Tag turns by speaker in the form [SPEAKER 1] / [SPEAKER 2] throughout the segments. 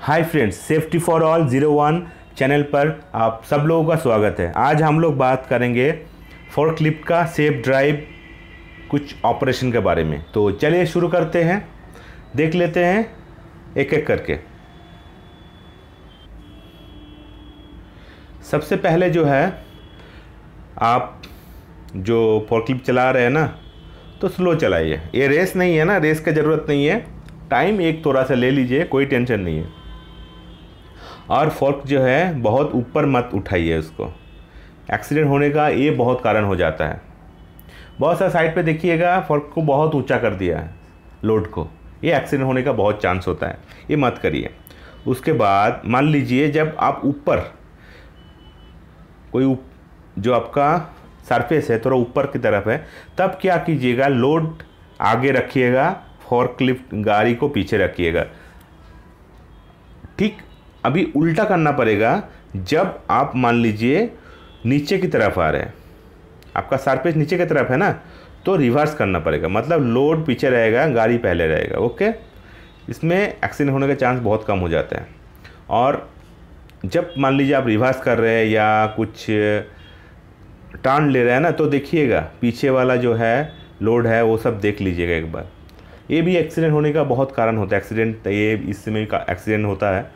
[SPEAKER 1] hi friends safety for all zero one channel पर आप सब लोगों का स्वागत है आज हम लोग बात करेंगे फोर क्लिप का सेफ ड्राइव कुछ ऑपरेशन के बारे में तो चलिए शुरू करते हैं देख लेते हैं एक एक करके सबसे पहले जो है आप जो फोर क्लिप चला रहे हैं ना तो स्लो चलाइए ये रेस नहीं है ना रेस की ज़रूरत नहीं है टाइम एक थोड़ा सा ले लीजिए कोई टेंशन नहीं है और फोर्क जो है बहुत ऊपर मत उठाइए उसको एक्सीडेंट होने का ये बहुत कारण हो जाता है बहुत सारे साइड पे देखिएगा फोर्क को बहुत ऊंचा कर दिया है लोड को ये एक्सीडेंट होने का बहुत चांस होता है ये मत करिए उसके बाद मान लीजिए जब आप ऊपर कोई उप, जो आपका सरफेस है थोड़ा ऊपर की तरफ है तब क्या कीजिएगा लोड आगे रखिएगा फॉर्कलिफ्ट गाड़ी को पीछे रखिएगा ठीक अभी उल्टा करना पड़ेगा जब आप मान लीजिए नीचे की तरफ आ रहे हैं आपका सारपेज नीचे की तरफ है ना तो रिवर्स करना पड़ेगा मतलब लोड पीछे रहेगा गाड़ी पहले रहेगा ओके इसमें एक्सीडेंट होने के चांस बहुत कम हो जाते हैं और जब मान लीजिए आप रिवर्स कर रहे हैं या कुछ टर्न ले रहे हैं ना तो देखिएगा पीछे वाला जो है लोड है वो सब देख लीजिएगा एक बार ये भी एक्सीडेंट होने का बहुत कारण होता है एक्सीडेंट ये इस का एक्सीडेंट होता है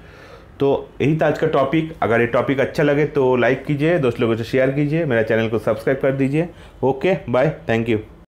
[SPEAKER 1] तो यही था आज का टॉपिक अगर ये टॉपिक अच्छा लगे तो लाइक कीजिए दोस्त लोगों से शेयर कीजिए मेरा चैनल को सब्सक्राइब कर दीजिए ओके बाय थैंक यू